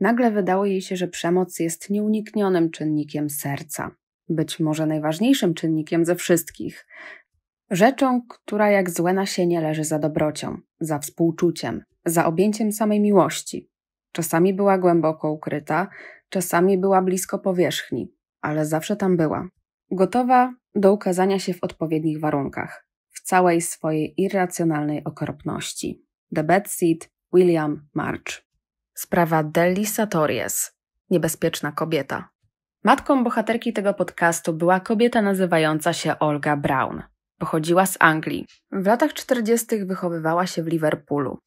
Nagle wydało jej się, że przemoc jest nieuniknionym czynnikiem serca, być może najważniejszym czynnikiem ze wszystkich. Rzeczą, która jak złe nasienie leży za dobrocią, za współczuciem, za objęciem samej miłości. Czasami była głęboko ukryta, czasami była blisko powierzchni, ale zawsze tam była. Gotowa do ukazania się w odpowiednich warunkach, w całej swojej irracjonalnej okropności. The Bed William March. Sprawa Delisa Torres, niebezpieczna kobieta. Matką bohaterki tego podcastu była kobieta nazywająca się Olga Brown. Pochodziła z Anglii. W latach 40. wychowywała się w Liverpoolu.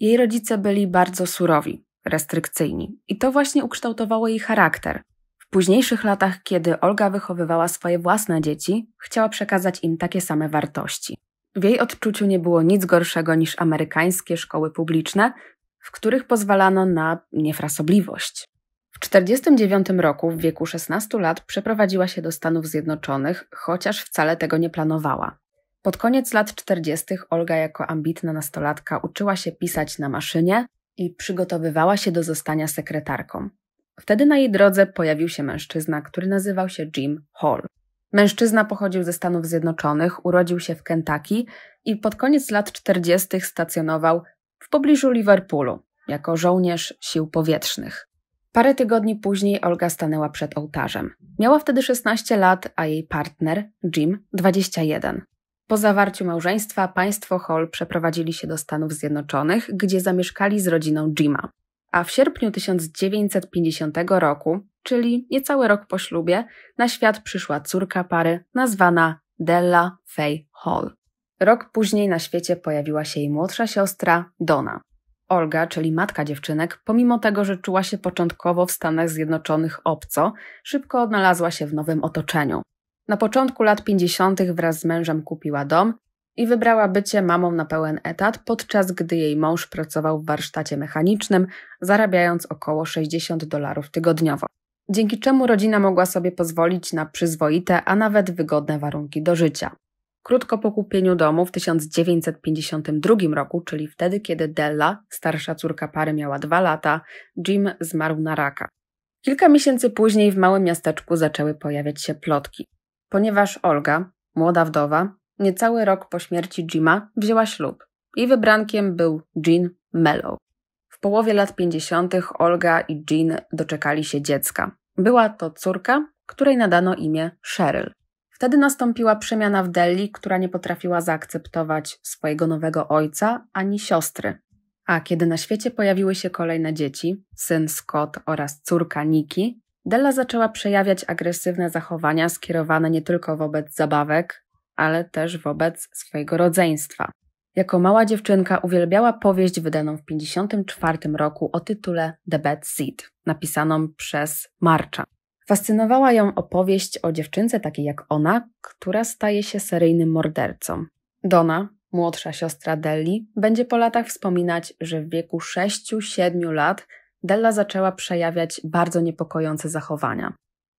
Jej rodzice byli bardzo surowi, restrykcyjni i to właśnie ukształtowało jej charakter. W późniejszych latach, kiedy Olga wychowywała swoje własne dzieci, chciała przekazać im takie same wartości. W jej odczuciu nie było nic gorszego niż amerykańskie szkoły publiczne, w których pozwalano na niefrasobliwość. W 1949 roku, w wieku 16 lat, przeprowadziła się do Stanów Zjednoczonych, chociaż wcale tego nie planowała. Pod koniec lat 40. Olga jako ambitna nastolatka uczyła się pisać na maszynie i przygotowywała się do zostania sekretarką. Wtedy na jej drodze pojawił się mężczyzna, który nazywał się Jim Hall. Mężczyzna pochodził ze Stanów Zjednoczonych, urodził się w Kentucky i pod koniec lat 40. stacjonował w pobliżu Liverpoolu jako żołnierz sił powietrznych. Parę tygodni później Olga stanęła przed ołtarzem. Miała wtedy 16 lat, a jej partner, Jim, 21. Po zawarciu małżeństwa państwo Hall przeprowadzili się do Stanów Zjednoczonych, gdzie zamieszkali z rodziną Jima. A w sierpniu 1950 roku, czyli niecały rok po ślubie, na świat przyszła córka pary nazwana Della Faye Hall. Rok później na świecie pojawiła się jej młodsza siostra, Donna. Olga, czyli matka dziewczynek, pomimo tego, że czuła się początkowo w Stanach Zjednoczonych obco, szybko odnalazła się w nowym otoczeniu. Na początku lat 50. wraz z mężem kupiła dom i wybrała bycie mamą na pełen etat, podczas gdy jej mąż pracował w warsztacie mechanicznym, zarabiając około 60 dolarów tygodniowo. Dzięki czemu rodzina mogła sobie pozwolić na przyzwoite, a nawet wygodne warunki do życia. Krótko po kupieniu domu w 1952 roku, czyli wtedy, kiedy Della, starsza córka pary, miała dwa lata, Jim zmarł na raka. Kilka miesięcy później w małym miasteczku zaczęły pojawiać się plotki, ponieważ Olga, młoda wdowa, niecały rok po śmierci Jima wzięła ślub. Jej wybrankiem był Jean Mello. W połowie lat 50. Olga i Jean doczekali się dziecka. Była to córka, której nadano imię Cheryl. Wtedy nastąpiła przemiana w Delhi, która nie potrafiła zaakceptować swojego nowego ojca ani siostry. A kiedy na świecie pojawiły się kolejne dzieci, syn Scott oraz córka Nikki, Della zaczęła przejawiać agresywne zachowania skierowane nie tylko wobec zabawek, ale też wobec swojego rodzeństwa. Jako mała dziewczynka uwielbiała powieść wydaną w 1954 roku o tytule The Bad Seed, napisaną przez Marcha. Fascynowała ją opowieść o dziewczynce takiej jak ona, która staje się seryjnym mordercą. Donna, młodsza siostra Delli, będzie po latach wspominać, że w wieku 6-7 lat Della zaczęła przejawiać bardzo niepokojące zachowania.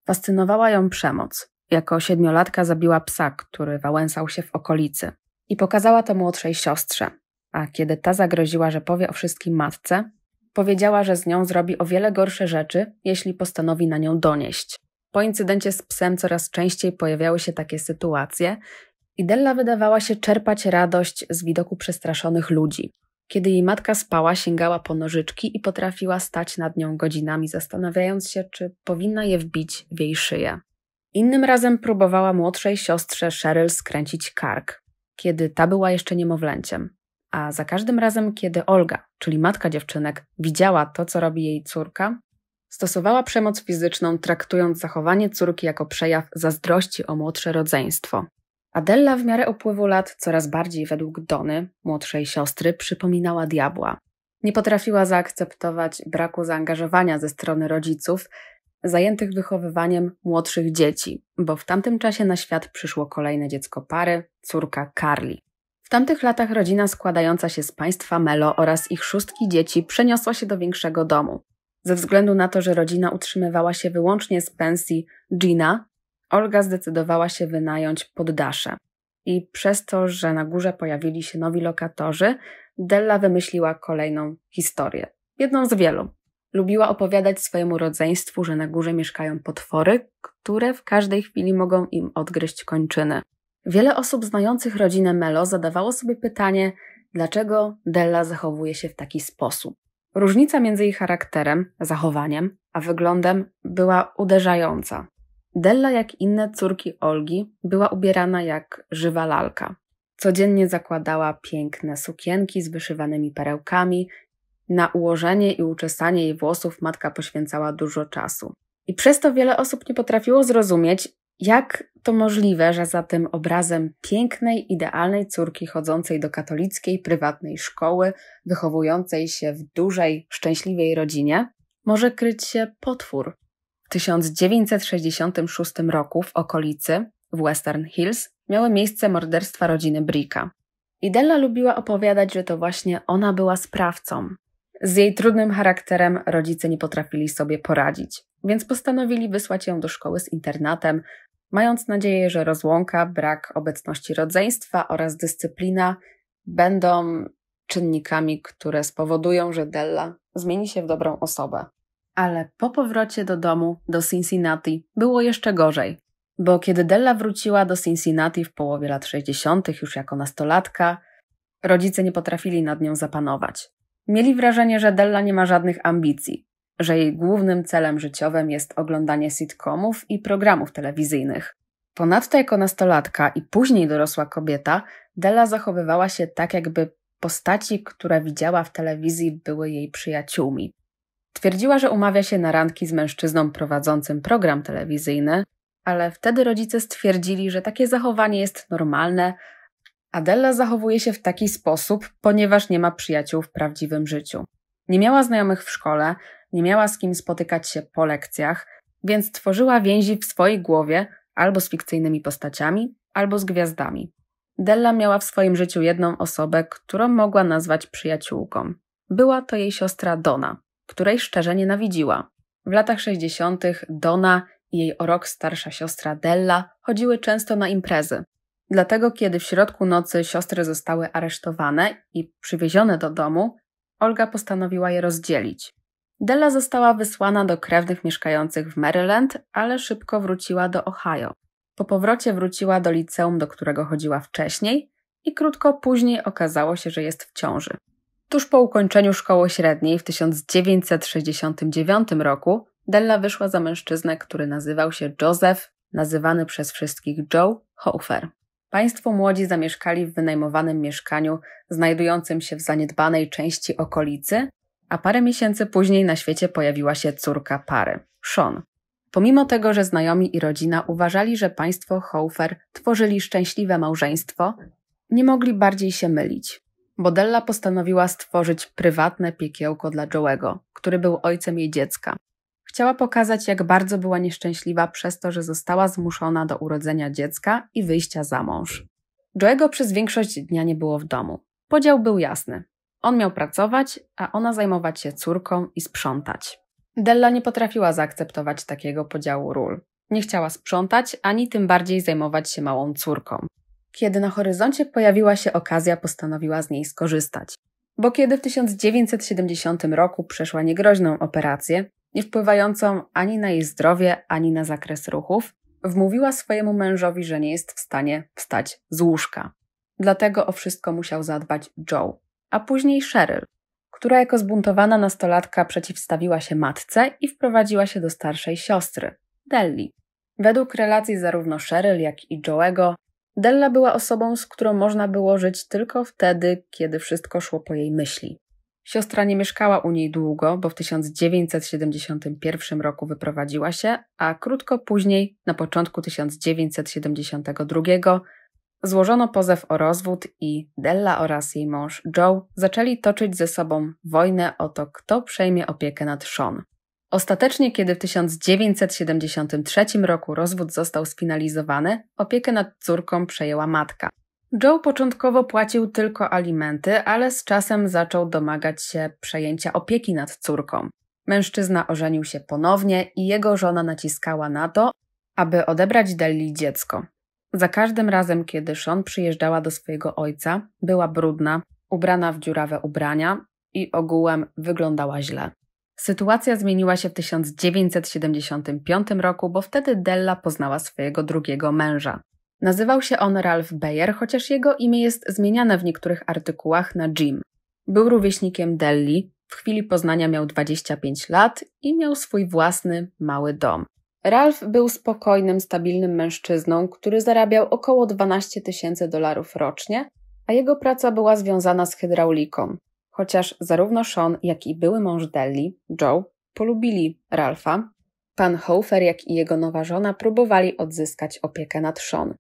Fascynowała ją przemoc. Jako siedmiolatka zabiła psa, który wałęsał się w okolicy. I pokazała to młodszej siostrze. A kiedy ta zagroziła, że powie o wszystkim matce, Powiedziała, że z nią zrobi o wiele gorsze rzeczy, jeśli postanowi na nią donieść. Po incydencie z psem coraz częściej pojawiały się takie sytuacje i Della wydawała się czerpać radość z widoku przestraszonych ludzi. Kiedy jej matka spała, sięgała po nożyczki i potrafiła stać nad nią godzinami, zastanawiając się, czy powinna je wbić w jej szyję. Innym razem próbowała młodszej siostrze Cheryl skręcić kark, kiedy ta była jeszcze niemowlęciem. A za każdym razem, kiedy Olga, czyli matka dziewczynek, widziała to, co robi jej córka, stosowała przemoc fizyczną, traktując zachowanie córki jako przejaw zazdrości o młodsze rodzeństwo. Adella w miarę upływu lat coraz bardziej według Dony, młodszej siostry, przypominała diabła. Nie potrafiła zaakceptować braku zaangażowania ze strony rodziców, zajętych wychowywaniem młodszych dzieci, bo w tamtym czasie na świat przyszło kolejne dziecko pary, córka Carly. W tamtych latach rodzina składająca się z państwa Melo oraz ich szóstki dzieci przeniosła się do większego domu. Ze względu na to, że rodzina utrzymywała się wyłącznie z pensji Gina, Olga zdecydowała się wynająć poddasze. I przez to, że na górze pojawili się nowi lokatorzy, Della wymyśliła kolejną historię. Jedną z wielu. Lubiła opowiadać swojemu rodzeństwu, że na górze mieszkają potwory, które w każdej chwili mogą im odgryźć kończyny. Wiele osób znających rodzinę Melo zadawało sobie pytanie, dlaczego Della zachowuje się w taki sposób. Różnica między jej charakterem, zachowaniem, a wyglądem była uderzająca. Della, jak inne córki Olgi, była ubierana jak żywa lalka. Codziennie zakładała piękne sukienki z wyszywanymi perełkami. Na ułożenie i uczesanie jej włosów matka poświęcała dużo czasu. I przez to wiele osób nie potrafiło zrozumieć, jak to możliwe, że za tym obrazem pięknej, idealnej córki chodzącej do katolickiej, prywatnej szkoły, wychowującej się w dużej, szczęśliwej rodzinie, może kryć się potwór? W 1966 roku w okolicy, w Western Hills, miały miejsce morderstwa rodziny Bricka. Idella lubiła opowiadać, że to właśnie ona była sprawcą. Z jej trudnym charakterem rodzice nie potrafili sobie poradzić, więc postanowili wysłać ją do szkoły z internatem, mając nadzieję, że rozłąka, brak obecności rodzeństwa oraz dyscyplina będą czynnikami, które spowodują, że Della zmieni się w dobrą osobę. Ale po powrocie do domu, do Cincinnati, było jeszcze gorzej. Bo kiedy Della wróciła do Cincinnati w połowie lat 60., już jako nastolatka, rodzice nie potrafili nad nią zapanować. Mieli wrażenie, że Della nie ma żadnych ambicji, że jej głównym celem życiowym jest oglądanie sitcomów i programów telewizyjnych. Ponadto jako nastolatka i później dorosła kobieta, Della zachowywała się tak, jakby postaci, które widziała w telewizji, były jej przyjaciółmi. Twierdziła, że umawia się na randki z mężczyzną prowadzącym program telewizyjny, ale wtedy rodzice stwierdzili, że takie zachowanie jest normalne, Adela zachowuje się w taki sposób, ponieważ nie ma przyjaciół w prawdziwym życiu. Nie miała znajomych w szkole, nie miała z kim spotykać się po lekcjach, więc tworzyła więzi w swojej głowie albo z fikcyjnymi postaciami, albo z gwiazdami. Della miała w swoim życiu jedną osobę, którą mogła nazwać przyjaciółką. Była to jej siostra Donna, której szczerze nienawidziła. W latach 60. Donna i jej o rok starsza siostra Della chodziły często na imprezy. Dlatego, kiedy w środku nocy siostry zostały aresztowane i przywiezione do domu, Olga postanowiła je rozdzielić. Della została wysłana do krewnych mieszkających w Maryland, ale szybko wróciła do Ohio. Po powrocie wróciła do liceum, do którego chodziła wcześniej, i krótko później okazało się, że jest w ciąży. Tuż po ukończeniu szkoły średniej w 1969 roku Della wyszła za mężczyznę, który nazywał się Joseph, nazywany przez wszystkich Joe Hofer. Państwo młodzi zamieszkali w wynajmowanym mieszkaniu znajdującym się w zaniedbanej części okolicy, a parę miesięcy później na świecie pojawiła się córka pary, Sean. Pomimo tego, że znajomi i rodzina uważali, że państwo Hofer tworzyli szczęśliwe małżeństwo, nie mogli bardziej się mylić. Bodella postanowiła stworzyć prywatne piekiełko dla Joe'ego, który był ojcem jej dziecka. Chciała pokazać, jak bardzo była nieszczęśliwa przez to, że została zmuszona do urodzenia dziecka i wyjścia za mąż. Joe'ego przez większość dnia nie było w domu. Podział był jasny. On miał pracować, a ona zajmować się córką i sprzątać. Della nie potrafiła zaakceptować takiego podziału ról. Nie chciała sprzątać, ani tym bardziej zajmować się małą córką. Kiedy na horyzoncie pojawiła się okazja, postanowiła z niej skorzystać. Bo kiedy w 1970 roku przeszła niegroźną operację, nie wpływającą ani na jej zdrowie, ani na zakres ruchów, wmówiła swojemu mężowi, że nie jest w stanie wstać z łóżka. Dlatego o wszystko musiał zadbać Joe, a później Cheryl, która jako zbuntowana nastolatka przeciwstawiła się matce i wprowadziła się do starszej siostry, Delli. Według relacji zarówno Cheryl, jak i Joego, Della była osobą, z którą można było żyć tylko wtedy, kiedy wszystko szło po jej myśli. Siostra nie mieszkała u niej długo, bo w 1971 roku wyprowadziła się, a krótko później, na początku 1972, Złożono pozew o rozwód i Della oraz jej mąż Joe zaczęli toczyć ze sobą wojnę o to, kto przejmie opiekę nad Sean. Ostatecznie, kiedy w 1973 roku rozwód został sfinalizowany, opiekę nad córką przejęła matka. Joe początkowo płacił tylko alimenty, ale z czasem zaczął domagać się przejęcia opieki nad córką. Mężczyzna ożenił się ponownie i jego żona naciskała na to, aby odebrać Delli dziecko. Za każdym razem, kiedy Sean przyjeżdżała do swojego ojca, była brudna, ubrana w dziurawe ubrania i ogółem wyglądała źle. Sytuacja zmieniła się w 1975 roku, bo wtedy Della poznała swojego drugiego męża. Nazywał się on Ralph Bayer, chociaż jego imię jest zmieniane w niektórych artykułach na Jim. Był rówieśnikiem Delli, w chwili poznania miał 25 lat i miał swój własny mały dom. Ralph był spokojnym, stabilnym mężczyzną, który zarabiał około 12 tysięcy dolarów rocznie, a jego praca była związana z hydrauliką. Chociaż zarówno Sean, jak i były mąż Deli, Joe, polubili Ralpha, pan Hofer, jak i jego nowa żona próbowali odzyskać opiekę nad Sean.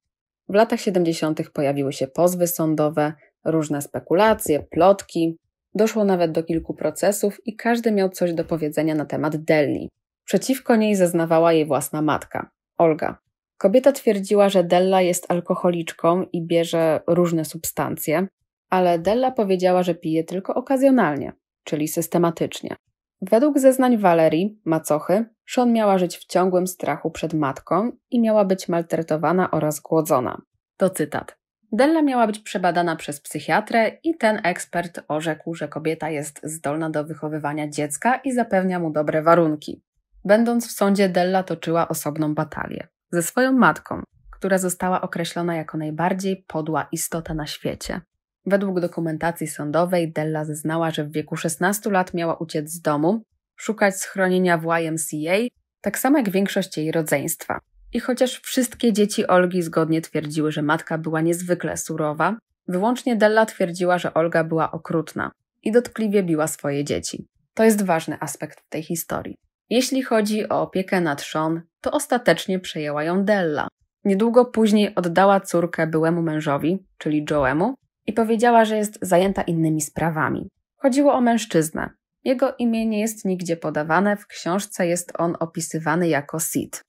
W latach 70. pojawiły się pozwy sądowe, różne spekulacje, plotki, doszło nawet do kilku procesów i każdy miał coś do powiedzenia na temat Deli. Przeciwko niej zeznawała jej własna matka, Olga. Kobieta twierdziła, że Della jest alkoholiczką i bierze różne substancje, ale Della powiedziała, że pije tylko okazjonalnie, czyli systematycznie. Według zeznań Walerii, macochy, Sean miała żyć w ciągłym strachu przed matką i miała być maltretowana oraz głodzona. To cytat. Della miała być przebadana przez psychiatrę i ten ekspert orzekł, że kobieta jest zdolna do wychowywania dziecka i zapewnia mu dobre warunki. Będąc w sądzie, Della toczyła osobną batalię ze swoją matką, która została określona jako najbardziej podła istota na świecie. Według dokumentacji sądowej Della zeznała, że w wieku 16 lat miała uciec z domu, szukać schronienia w YMCA, tak samo jak większość jej rodzeństwa. I chociaż wszystkie dzieci Olgi zgodnie twierdziły, że matka była niezwykle surowa, wyłącznie Della twierdziła, że Olga była okrutna i dotkliwie biła swoje dzieci. To jest ważny aspekt tej historii. Jeśli chodzi o opiekę nad Sean, to ostatecznie przejęła ją Della. Niedługo później oddała córkę byłemu mężowi, czyli Joemu, i powiedziała, że jest zajęta innymi sprawami. Chodziło o mężczyznę. Jego imię nie jest nigdzie podawane, w książce jest on opisywany jako Sid.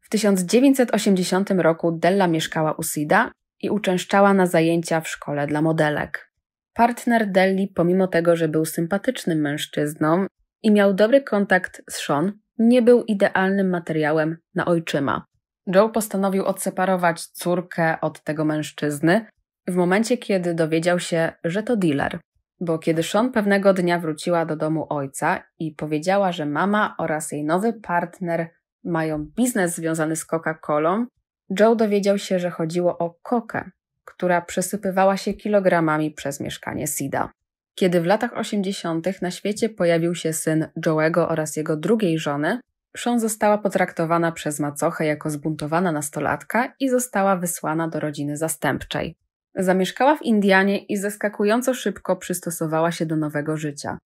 W 1980 roku Della mieszkała u Sida i uczęszczała na zajęcia w szkole dla modelek. Partner Delli, pomimo tego, że był sympatycznym mężczyzną, i miał dobry kontakt z Sean, nie był idealnym materiałem na ojczyma. Joe postanowił odseparować córkę od tego mężczyzny w momencie, kiedy dowiedział się, że to dealer. Bo kiedy Sean pewnego dnia wróciła do domu ojca i powiedziała, że mama oraz jej nowy partner mają biznes związany z Coca-Colą, Joe dowiedział się, że chodziło o kokę, która przesypywała się kilogramami przez mieszkanie Sida. Kiedy w latach 80. na świecie pojawił się syn Joe'ego oraz jego drugiej żony, Sean została potraktowana przez macochę jako zbuntowana nastolatka i została wysłana do rodziny zastępczej. Zamieszkała w Indianie i zaskakująco szybko przystosowała się do nowego życia.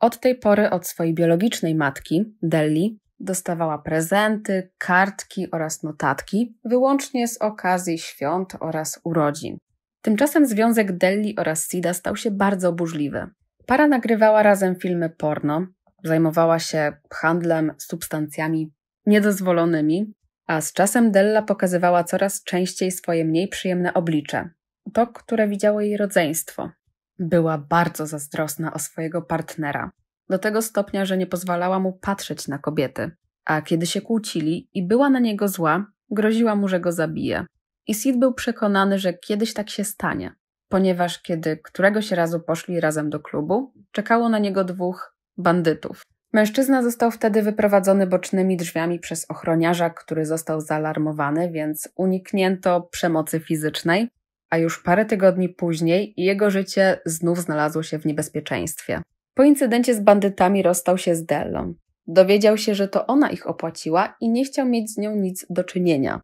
Od tej pory od swojej biologicznej matki, Delhi, dostawała prezenty, kartki oraz notatki, wyłącznie z okazji świąt oraz urodzin. Tymczasem związek Delli oraz Sida stał się bardzo burzliwy. Para nagrywała razem filmy porno, zajmowała się handlem substancjami niedozwolonymi, a z czasem Della pokazywała coraz częściej swoje mniej przyjemne oblicze, to, które widziało jej rodzeństwo. Była bardzo zazdrosna o swojego partnera, do tego stopnia, że nie pozwalała mu patrzeć na kobiety, a kiedy się kłócili i była na niego zła, groziła mu, że go zabije. I Sid był przekonany, że kiedyś tak się stanie, ponieważ kiedy któregoś razu poszli razem do klubu, czekało na niego dwóch bandytów. Mężczyzna został wtedy wyprowadzony bocznymi drzwiami przez ochroniarza, który został zaalarmowany, więc uniknięto przemocy fizycznej, a już parę tygodni później jego życie znów znalazło się w niebezpieczeństwie. Po incydencie z bandytami rozstał się z Dellą. Dowiedział się, że to ona ich opłaciła i nie chciał mieć z nią nic do czynienia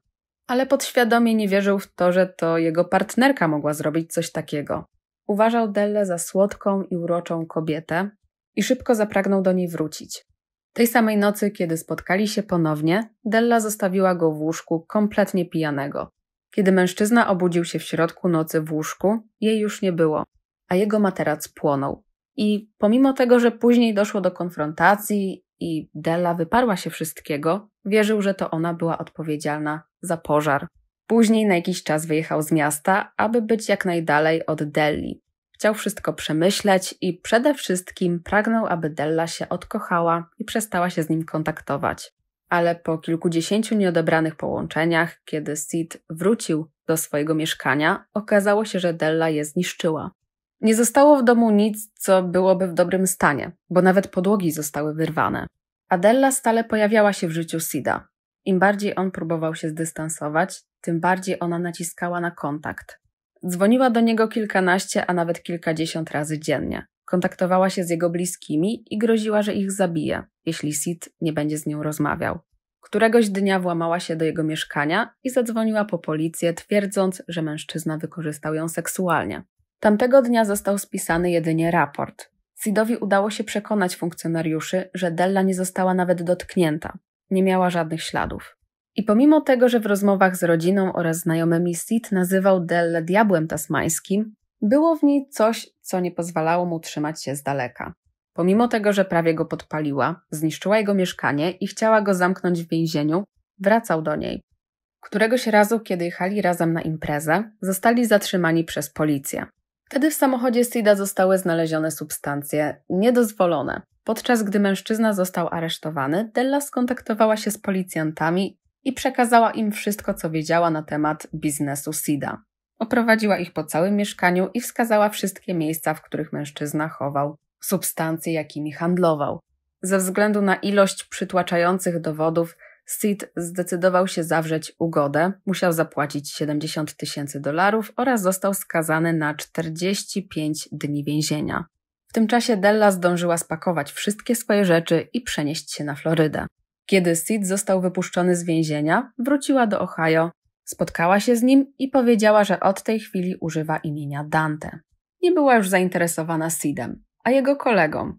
ale podświadomie nie wierzył w to, że to jego partnerka mogła zrobić coś takiego. Uważał Delle za słodką i uroczą kobietę i szybko zapragnął do niej wrócić. Tej samej nocy, kiedy spotkali się ponownie, Della zostawiła go w łóżku kompletnie pijanego. Kiedy mężczyzna obudził się w środku nocy w łóżku, jej już nie było, a jego materac płonął. I pomimo tego, że później doszło do konfrontacji i Della wyparła się wszystkiego, wierzył, że to ona była odpowiedzialna za pożar. Później na jakiś czas wyjechał z miasta, aby być jak najdalej od Delhi. Chciał wszystko przemyśleć i przede wszystkim pragnął, aby Della się odkochała i przestała się z nim kontaktować. Ale po kilkudziesięciu nieodebranych połączeniach, kiedy Sid wrócił do swojego mieszkania, okazało się, że Della je zniszczyła. Nie zostało w domu nic, co byłoby w dobrym stanie, bo nawet podłogi zostały wyrwane. Adella stale pojawiała się w życiu Sida. Im bardziej on próbował się zdystansować, tym bardziej ona naciskała na kontakt. Dzwoniła do niego kilkanaście, a nawet kilkadziesiąt razy dziennie. Kontaktowała się z jego bliskimi i groziła, że ich zabije, jeśli Sid nie będzie z nią rozmawiał. Któregoś dnia włamała się do jego mieszkania i zadzwoniła po policję, twierdząc, że mężczyzna wykorzystał ją seksualnie. Tamtego dnia został spisany jedynie raport. Sidowi udało się przekonać funkcjonariuszy, że Della nie została nawet dotknięta nie miała żadnych śladów. I pomimo tego, że w rozmowach z rodziną oraz znajomymi Sid nazywał Delle diabłem tasmańskim, było w niej coś, co nie pozwalało mu trzymać się z daleka. Pomimo tego, że prawie go podpaliła, zniszczyła jego mieszkanie i chciała go zamknąć w więzieniu, wracał do niej. Któregoś razu, kiedy jechali razem na imprezę, zostali zatrzymani przez policję. Wtedy w samochodzie Sida zostały znalezione substancje niedozwolone, Podczas gdy mężczyzna został aresztowany, Della skontaktowała się z policjantami i przekazała im wszystko, co wiedziała na temat biznesu Sida. Oprowadziła ich po całym mieszkaniu i wskazała wszystkie miejsca, w których mężczyzna chował substancje, jakimi handlował. Ze względu na ilość przytłaczających dowodów, Sid zdecydował się zawrzeć ugodę, musiał zapłacić 70 tysięcy dolarów oraz został skazany na 45 dni więzienia. W tym czasie Della zdążyła spakować wszystkie swoje rzeczy i przenieść się na Florydę. Kiedy Sid został wypuszczony z więzienia, wróciła do Ohio, spotkała się z nim i powiedziała, że od tej chwili używa imienia Dante. Nie była już zainteresowana Sidem, a jego kolegą.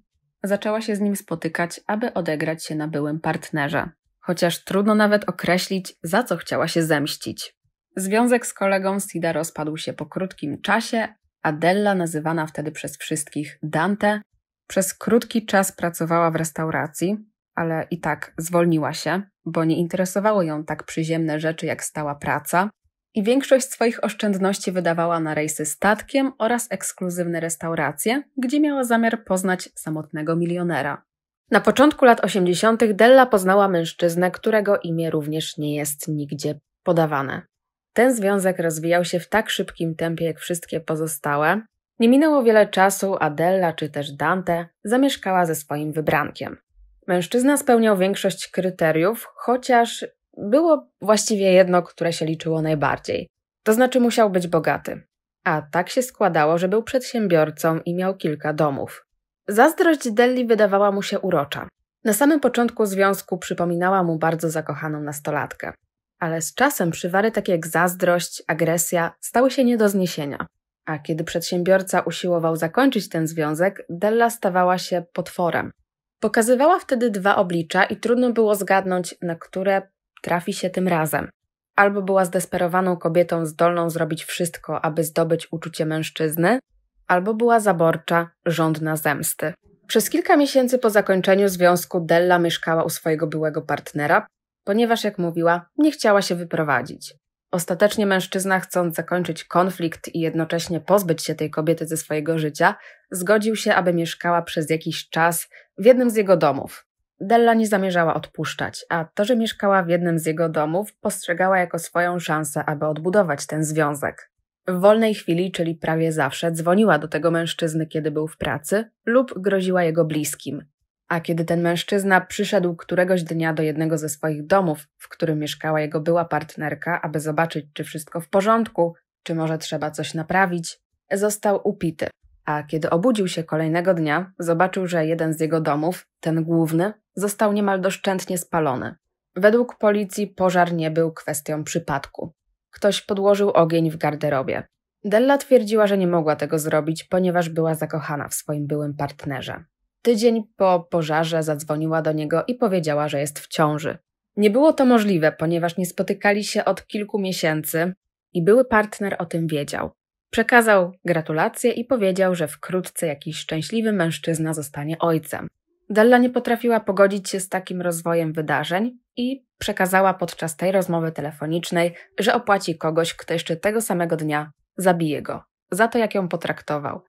Zaczęła się z nim spotykać, aby odegrać się na byłym partnerze, chociaż trudno nawet określić, za co chciała się zemścić. Związek z kolegą Sida rozpadł się po krótkim czasie, Adella, nazywana wtedy przez wszystkich Dante, przez krótki czas pracowała w restauracji, ale i tak zwolniła się, bo nie interesowały ją tak przyziemne rzeczy jak stała praca. I większość swoich oszczędności wydawała na rejsy statkiem oraz ekskluzywne restauracje, gdzie miała zamiar poznać samotnego milionera. Na początku lat 80. Della poznała mężczyznę, którego imię również nie jest nigdzie podawane. Ten związek rozwijał się w tak szybkim tempie jak wszystkie pozostałe. Nie minęło wiele czasu, Adella czy też Dante zamieszkała ze swoim wybrankiem. Mężczyzna spełniał większość kryteriów, chociaż było właściwie jedno, które się liczyło najbardziej. To znaczy musiał być bogaty. A tak się składało, że był przedsiębiorcą i miał kilka domów. Zazdrość Delli wydawała mu się urocza. Na samym początku związku przypominała mu bardzo zakochaną nastolatkę. Ale z czasem przywary takie jak zazdrość, agresja stały się nie do zniesienia. A kiedy przedsiębiorca usiłował zakończyć ten związek, Della stawała się potworem. Pokazywała wtedy dwa oblicza i trudno było zgadnąć, na które trafi się tym razem. Albo była zdesperowaną kobietą zdolną zrobić wszystko, aby zdobyć uczucie mężczyzny, albo była zaborcza, żądna zemsty. Przez kilka miesięcy po zakończeniu związku Della mieszkała u swojego byłego partnera, ponieważ, jak mówiła, nie chciała się wyprowadzić. Ostatecznie mężczyzna, chcąc zakończyć konflikt i jednocześnie pozbyć się tej kobiety ze swojego życia, zgodził się, aby mieszkała przez jakiś czas w jednym z jego domów. Della nie zamierzała odpuszczać, a to, że mieszkała w jednym z jego domów, postrzegała jako swoją szansę, aby odbudować ten związek. W wolnej chwili, czyli prawie zawsze, dzwoniła do tego mężczyzny, kiedy był w pracy, lub groziła jego bliskim. A kiedy ten mężczyzna przyszedł któregoś dnia do jednego ze swoich domów, w którym mieszkała jego była partnerka, aby zobaczyć, czy wszystko w porządku, czy może trzeba coś naprawić, został upity. A kiedy obudził się kolejnego dnia, zobaczył, że jeden z jego domów, ten główny, został niemal doszczętnie spalony. Według policji pożar nie był kwestią przypadku. Ktoś podłożył ogień w garderobie. Della twierdziła, że nie mogła tego zrobić, ponieważ była zakochana w swoim byłym partnerze. Tydzień po pożarze zadzwoniła do niego i powiedziała, że jest w ciąży. Nie było to możliwe, ponieważ nie spotykali się od kilku miesięcy i były partner o tym wiedział. Przekazał gratulacje i powiedział, że wkrótce jakiś szczęśliwy mężczyzna zostanie ojcem. Della nie potrafiła pogodzić się z takim rozwojem wydarzeń i przekazała podczas tej rozmowy telefonicznej, że opłaci kogoś, kto jeszcze tego samego dnia zabije go, za to jak ją potraktował.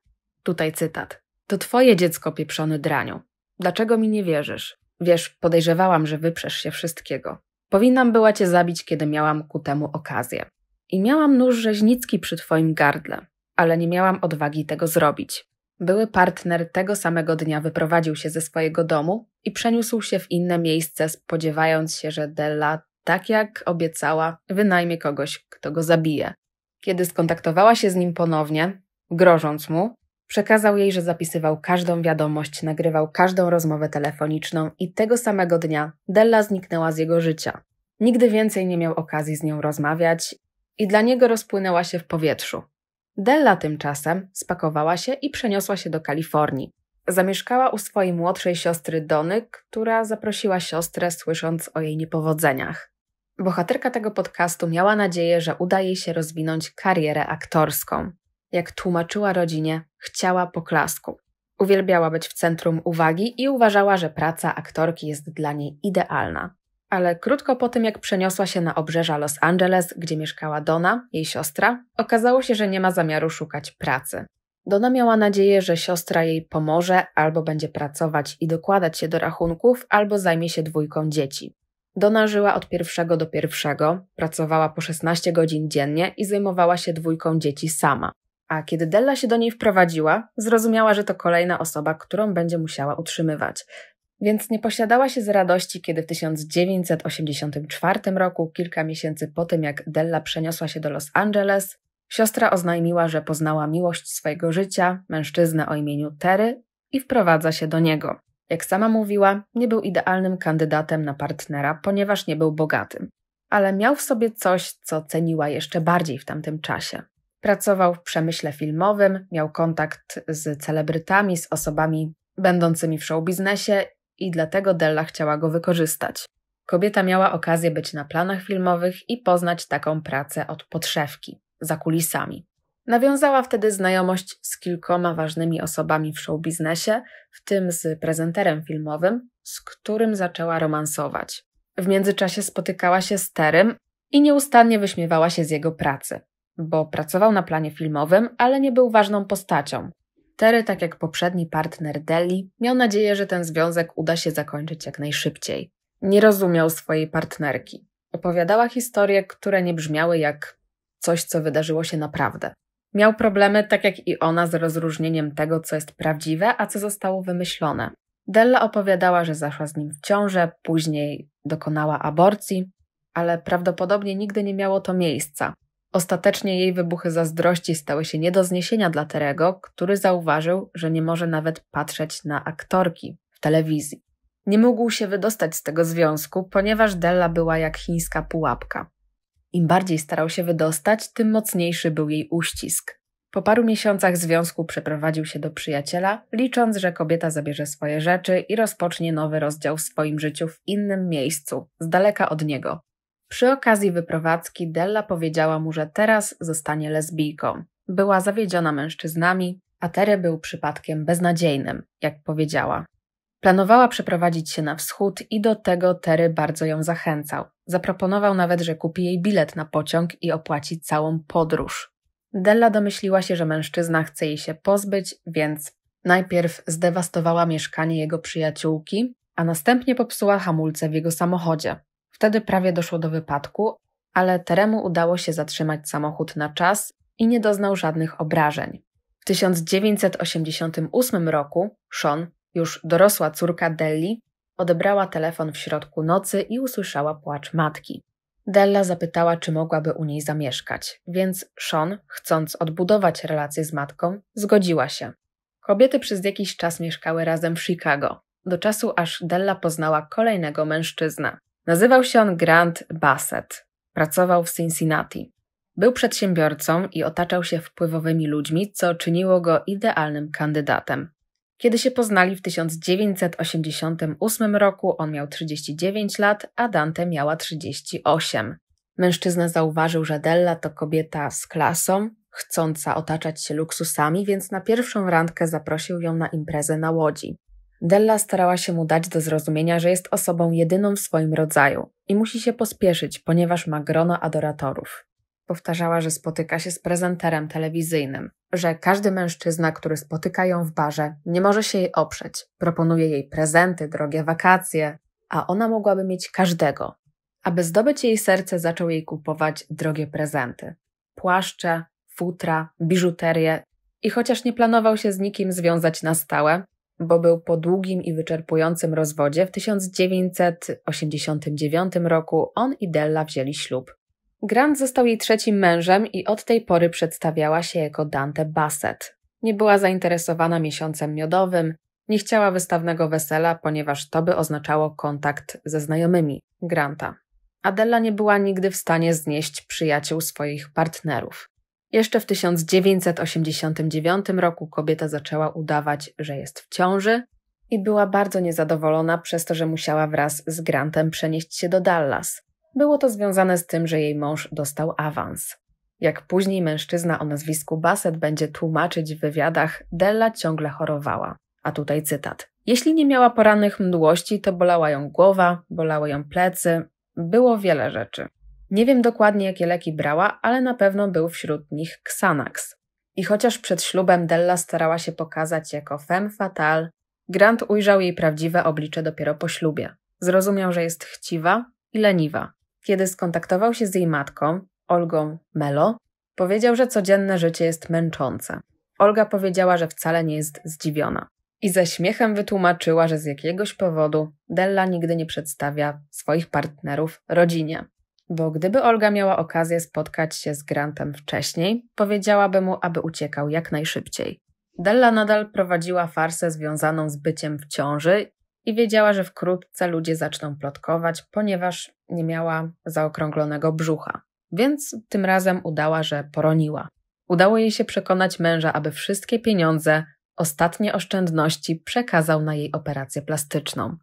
Tutaj cytat. To twoje dziecko pieprzony draniu. Dlaczego mi nie wierzysz? Wiesz, podejrzewałam, że wyprzesz się wszystkiego. Powinnam była cię zabić, kiedy miałam ku temu okazję. I miałam nóż rzeźnicki przy twoim gardle, ale nie miałam odwagi tego zrobić. Były partner tego samego dnia wyprowadził się ze swojego domu i przeniósł się w inne miejsce, spodziewając się, że Della, tak jak obiecała, wynajmie kogoś, kto go zabije. Kiedy skontaktowała się z nim ponownie, grożąc mu, Przekazał jej, że zapisywał każdą wiadomość, nagrywał każdą rozmowę telefoniczną i tego samego dnia Della zniknęła z jego życia. Nigdy więcej nie miał okazji z nią rozmawiać i dla niego rozpłynęła się w powietrzu. Della tymczasem spakowała się i przeniosła się do Kalifornii. Zamieszkała u swojej młodszej siostry Dony, która zaprosiła siostrę, słysząc o jej niepowodzeniach. Bohaterka tego podcastu miała nadzieję, że uda jej się rozwinąć karierę aktorską. Jak tłumaczyła rodzinie, Chciała poklasku. Uwielbiała być w centrum uwagi i uważała, że praca aktorki jest dla niej idealna. Ale krótko po tym, jak przeniosła się na obrzeża Los Angeles, gdzie mieszkała Donna, jej siostra, okazało się, że nie ma zamiaru szukać pracy. Donna miała nadzieję, że siostra jej pomoże, albo będzie pracować i dokładać się do rachunków, albo zajmie się dwójką dzieci. Donna żyła od pierwszego do pierwszego, pracowała po 16 godzin dziennie i zajmowała się dwójką dzieci sama. A kiedy Della się do niej wprowadziła, zrozumiała, że to kolejna osoba, którą będzie musiała utrzymywać. Więc nie posiadała się z radości, kiedy w 1984 roku, kilka miesięcy po tym jak Della przeniosła się do Los Angeles, siostra oznajmiła, że poznała miłość swojego życia, mężczyznę o imieniu Terry i wprowadza się do niego. Jak sama mówiła, nie był idealnym kandydatem na partnera, ponieważ nie był bogatym, ale miał w sobie coś, co ceniła jeszcze bardziej w tamtym czasie Pracował w przemyśle filmowym, miał kontakt z celebrytami, z osobami będącymi w showbiznesie i dlatego Della chciała go wykorzystać. Kobieta miała okazję być na planach filmowych i poznać taką pracę od podszewki, za kulisami. Nawiązała wtedy znajomość z kilkoma ważnymi osobami w showbiznesie, w tym z prezenterem filmowym, z którym zaczęła romansować. W międzyczasie spotykała się z Terym i nieustannie wyśmiewała się z jego pracy bo pracował na planie filmowym, ale nie był ważną postacią. Terry, tak jak poprzedni partner Deli, miał nadzieję, że ten związek uda się zakończyć jak najszybciej. Nie rozumiał swojej partnerki. Opowiadała historie, które nie brzmiały jak coś, co wydarzyło się naprawdę. Miał problemy, tak jak i ona, z rozróżnieniem tego, co jest prawdziwe, a co zostało wymyślone. Della opowiadała, że zaszła z nim w ciążę, później dokonała aborcji, ale prawdopodobnie nigdy nie miało to miejsca. Ostatecznie jej wybuchy zazdrości stały się nie do zniesienia dla Terego, który zauważył, że nie może nawet patrzeć na aktorki w telewizji. Nie mógł się wydostać z tego związku, ponieważ Della była jak chińska pułapka. Im bardziej starał się wydostać, tym mocniejszy był jej uścisk. Po paru miesiącach związku przeprowadził się do przyjaciela, licząc, że kobieta zabierze swoje rzeczy i rozpocznie nowy rozdział w swoim życiu w innym miejscu, z daleka od niego. Przy okazji wyprowadzki Della powiedziała mu, że teraz zostanie lesbijką. Była zawiedziona mężczyznami, a Tere był przypadkiem beznadziejnym, jak powiedziała. Planowała przeprowadzić się na wschód i do tego Tery bardzo ją zachęcał. Zaproponował nawet, że kupi jej bilet na pociąg i opłaci całą podróż. Della domyśliła się, że mężczyzna chce jej się pozbyć, więc najpierw zdewastowała mieszkanie jego przyjaciółki, a następnie popsuła hamulce w jego samochodzie. Wtedy prawie doszło do wypadku, ale Teremu udało się zatrzymać samochód na czas i nie doznał żadnych obrażeń. W 1988 roku Sean, już dorosła córka Delli, odebrała telefon w środku nocy i usłyszała płacz matki. Della zapytała, czy mogłaby u niej zamieszkać, więc Sean, chcąc odbudować relacje z matką, zgodziła się. Kobiety przez jakiś czas mieszkały razem w Chicago, do czasu aż Della poznała kolejnego mężczyznę. Nazywał się on Grant Bassett. Pracował w Cincinnati. Był przedsiębiorcą i otaczał się wpływowymi ludźmi, co czyniło go idealnym kandydatem. Kiedy się poznali w 1988 roku, on miał 39 lat, a Dante miała 38. Mężczyzna zauważył, że Della to kobieta z klasą, chcąca otaczać się luksusami, więc na pierwszą randkę zaprosił ją na imprezę na łodzi. Della starała się mu dać do zrozumienia, że jest osobą jedyną w swoim rodzaju i musi się pospieszyć, ponieważ ma grono adoratorów. Powtarzała, że spotyka się z prezenterem telewizyjnym, że każdy mężczyzna, który spotyka ją w barze, nie może się jej oprzeć. Proponuje jej prezenty, drogie wakacje, a ona mogłaby mieć każdego. Aby zdobyć jej serce, zaczął jej kupować drogie prezenty: płaszcze, futra, biżuterię i chociaż nie planował się z nikim związać na stałe, bo był po długim i wyczerpującym rozwodzie. W 1989 roku on i Della wzięli ślub. Grant został jej trzecim mężem i od tej pory przedstawiała się jako Dante Bassett. Nie była zainteresowana miesiącem miodowym, nie chciała wystawnego wesela, ponieważ to by oznaczało kontakt ze znajomymi Granta. Adela nie była nigdy w stanie znieść przyjaciół swoich partnerów. Jeszcze w 1989 roku kobieta zaczęła udawać, że jest w ciąży i była bardzo niezadowolona przez to, że musiała wraz z Grantem przenieść się do Dallas. Było to związane z tym, że jej mąż dostał awans. Jak później mężczyzna o nazwisku Bassett będzie tłumaczyć w wywiadach, Della ciągle chorowała. A tutaj cytat. Jeśli nie miała porannych mdłości, to bolała ją głowa, bolały ją plecy, było wiele rzeczy. Nie wiem dokładnie, jakie leki brała, ale na pewno był wśród nich Xanax. I chociaż przed ślubem Della starała się pokazać jako femme fatale, Grant ujrzał jej prawdziwe oblicze dopiero po ślubie. Zrozumiał, że jest chciwa i leniwa. Kiedy skontaktował się z jej matką, Olgą Melo, powiedział, że codzienne życie jest męczące. Olga powiedziała, że wcale nie jest zdziwiona. I ze śmiechem wytłumaczyła, że z jakiegoś powodu Della nigdy nie przedstawia swoich partnerów rodzinie. Bo gdyby Olga miała okazję spotkać się z Grantem wcześniej, powiedziałaby mu, aby uciekał jak najszybciej. Della nadal prowadziła farsę związaną z byciem w ciąży i wiedziała, że wkrótce ludzie zaczną plotkować, ponieważ nie miała zaokrąglonego brzucha. Więc tym razem udała, że poroniła. Udało jej się przekonać męża, aby wszystkie pieniądze, ostatnie oszczędności przekazał na jej operację plastyczną.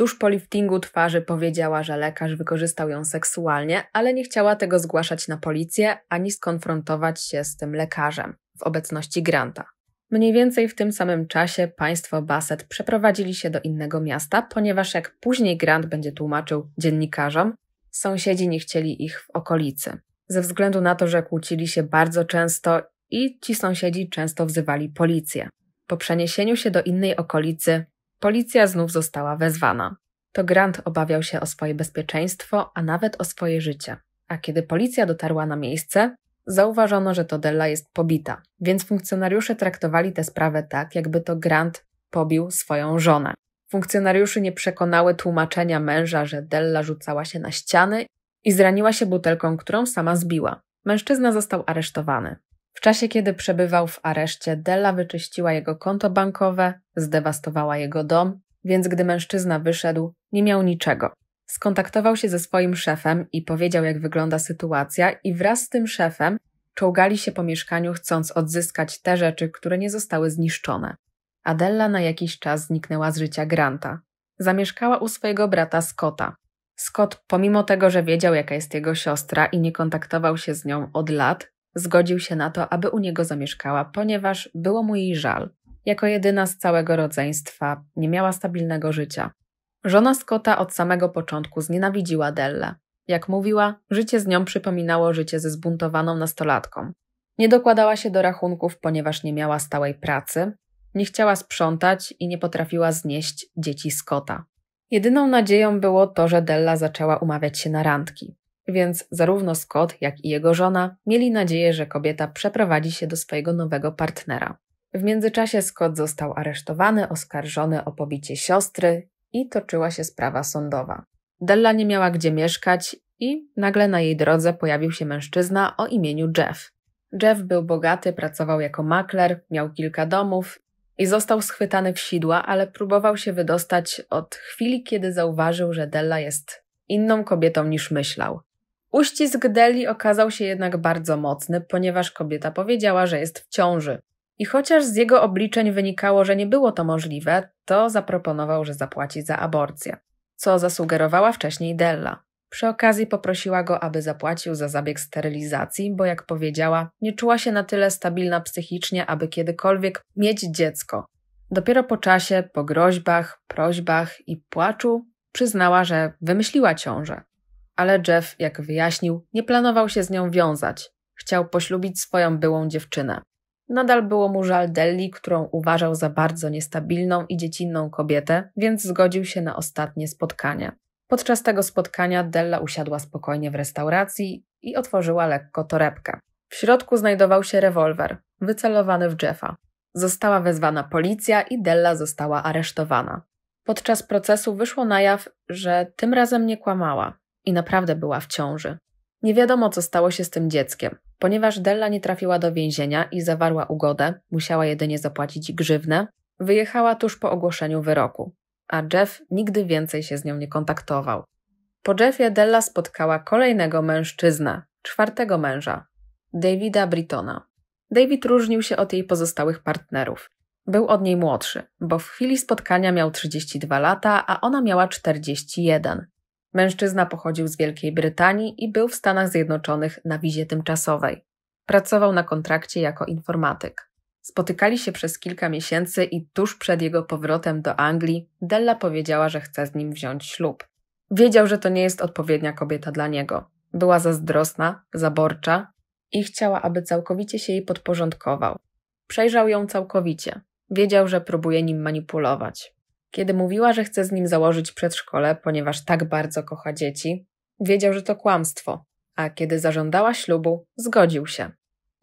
Tuż po liftingu twarzy powiedziała, że lekarz wykorzystał ją seksualnie, ale nie chciała tego zgłaszać na policję ani skonfrontować się z tym lekarzem w obecności Granta. Mniej więcej w tym samym czasie państwo Bassett przeprowadzili się do innego miasta, ponieważ jak później Grant będzie tłumaczył dziennikarzom, sąsiedzi nie chcieli ich w okolicy. Ze względu na to, że kłócili się bardzo często i ci sąsiedzi często wzywali policję. Po przeniesieniu się do innej okolicy Policja znów została wezwana. To Grant obawiał się o swoje bezpieczeństwo, a nawet o swoje życie. A kiedy policja dotarła na miejsce, zauważono, że to Della jest pobita, więc funkcjonariusze traktowali tę sprawę tak, jakby to Grant pobił swoją żonę. Funkcjonariuszy nie przekonały tłumaczenia męża, że Della rzucała się na ściany i zraniła się butelką, którą sama zbiła. Mężczyzna został aresztowany. W czasie, kiedy przebywał w areszcie, Della wyczyściła jego konto bankowe, zdewastowała jego dom, więc gdy mężczyzna wyszedł, nie miał niczego. Skontaktował się ze swoim szefem i powiedział, jak wygląda sytuacja, i wraz z tym szefem czołgali się po mieszkaniu, chcąc odzyskać te rzeczy, które nie zostały zniszczone. Adella na jakiś czas zniknęła z życia Granta. Zamieszkała u swojego brata Scotta. Scott, pomimo tego, że wiedział, jaka jest jego siostra i nie kontaktował się z nią od lat, zgodził się na to, aby u niego zamieszkała, ponieważ było mu jej żal. Jako jedyna z całego rodzeństwa nie miała stabilnego życia. Żona Scotta od samego początku znienawidziła Dellę. Jak mówiła, życie z nią przypominało życie ze zbuntowaną nastolatką. Nie dokładała się do rachunków, ponieważ nie miała stałej pracy, nie chciała sprzątać i nie potrafiła znieść dzieci Scotta. Jedyną nadzieją było to, że Della zaczęła umawiać się na randki więc zarówno Scott, jak i jego żona mieli nadzieję, że kobieta przeprowadzi się do swojego nowego partnera. W międzyczasie Scott został aresztowany, oskarżony o pobicie siostry i toczyła się sprawa sądowa. Della nie miała gdzie mieszkać i nagle na jej drodze pojawił się mężczyzna o imieniu Jeff. Jeff był bogaty, pracował jako makler, miał kilka domów i został schwytany w sidła, ale próbował się wydostać od chwili, kiedy zauważył, że Della jest inną kobietą niż myślał. Uścisk Deli okazał się jednak bardzo mocny, ponieważ kobieta powiedziała, że jest w ciąży. I chociaż z jego obliczeń wynikało, że nie było to możliwe, to zaproponował, że zapłaci za aborcję, co zasugerowała wcześniej Della. Przy okazji poprosiła go, aby zapłacił za zabieg sterylizacji, bo jak powiedziała, nie czuła się na tyle stabilna psychicznie, aby kiedykolwiek mieć dziecko. Dopiero po czasie, po groźbach, prośbach i płaczu przyznała, że wymyśliła ciążę ale Jeff, jak wyjaśnił, nie planował się z nią wiązać. Chciał poślubić swoją byłą dziewczynę. Nadal było mu żal Delli, którą uważał za bardzo niestabilną i dziecinną kobietę, więc zgodził się na ostatnie spotkanie. Podczas tego spotkania Della usiadła spokojnie w restauracji i otworzyła lekko torebkę. W środku znajdował się rewolwer, wycelowany w Jeffa. Została wezwana policja i Della została aresztowana. Podczas procesu wyszło na jaw, że tym razem nie kłamała i naprawdę była w ciąży. Nie wiadomo, co stało się z tym dzieckiem. Ponieważ Della nie trafiła do więzienia i zawarła ugodę, musiała jedynie zapłacić grzywnę, wyjechała tuż po ogłoszeniu wyroku, a Jeff nigdy więcej się z nią nie kontaktował. Po Jeffie Della spotkała kolejnego mężczyznę, czwartego męża, Davida Brittona. David różnił się od jej pozostałych partnerów. Był od niej młodszy, bo w chwili spotkania miał 32 lata, a ona miała 41. Mężczyzna pochodził z Wielkiej Brytanii i był w Stanach Zjednoczonych na wizie tymczasowej. Pracował na kontrakcie jako informatyk. Spotykali się przez kilka miesięcy i tuż przed jego powrotem do Anglii Della powiedziała, że chce z nim wziąć ślub. Wiedział, że to nie jest odpowiednia kobieta dla niego. Była zazdrosna, zaborcza i chciała, aby całkowicie się jej podporządkował. Przejrzał ją całkowicie. Wiedział, że próbuje nim manipulować. Kiedy mówiła, że chce z nim założyć przedszkole, ponieważ tak bardzo kocha dzieci, wiedział, że to kłamstwo, a kiedy zażądała ślubu, zgodził się.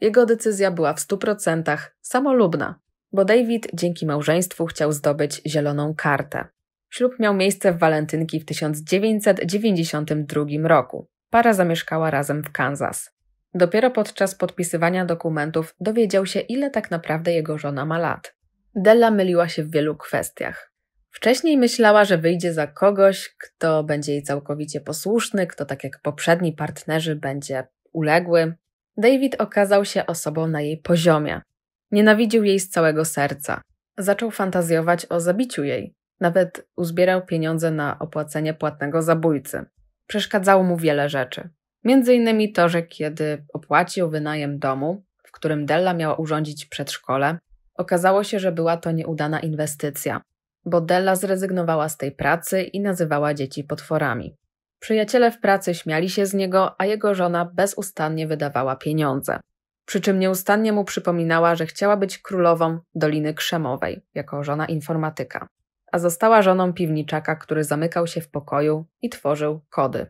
Jego decyzja była w stu procentach samolubna, bo David dzięki małżeństwu chciał zdobyć zieloną kartę. Ślub miał miejsce w walentynki w 1992 roku. Para zamieszkała razem w Kansas. Dopiero podczas podpisywania dokumentów dowiedział się, ile tak naprawdę jego żona ma lat. Della myliła się w wielu kwestiach. Wcześniej myślała, że wyjdzie za kogoś, kto będzie jej całkowicie posłuszny, kto tak jak poprzedni partnerzy będzie uległy. David okazał się osobą na jej poziomie. Nienawidził jej z całego serca. Zaczął fantazjować o zabiciu jej. Nawet uzbierał pieniądze na opłacenie płatnego zabójcy. Przeszkadzało mu wiele rzeczy. Między innymi to, że kiedy opłacił wynajem domu, w którym Della miała urządzić przedszkole, okazało się, że była to nieudana inwestycja bo Della zrezygnowała z tej pracy i nazywała dzieci potworami. Przyjaciele w pracy śmiali się z niego, a jego żona bezustannie wydawała pieniądze. Przy czym nieustannie mu przypominała, że chciała być królową Doliny Krzemowej, jako żona informatyka, a została żoną piwniczaka, który zamykał się w pokoju i tworzył kody.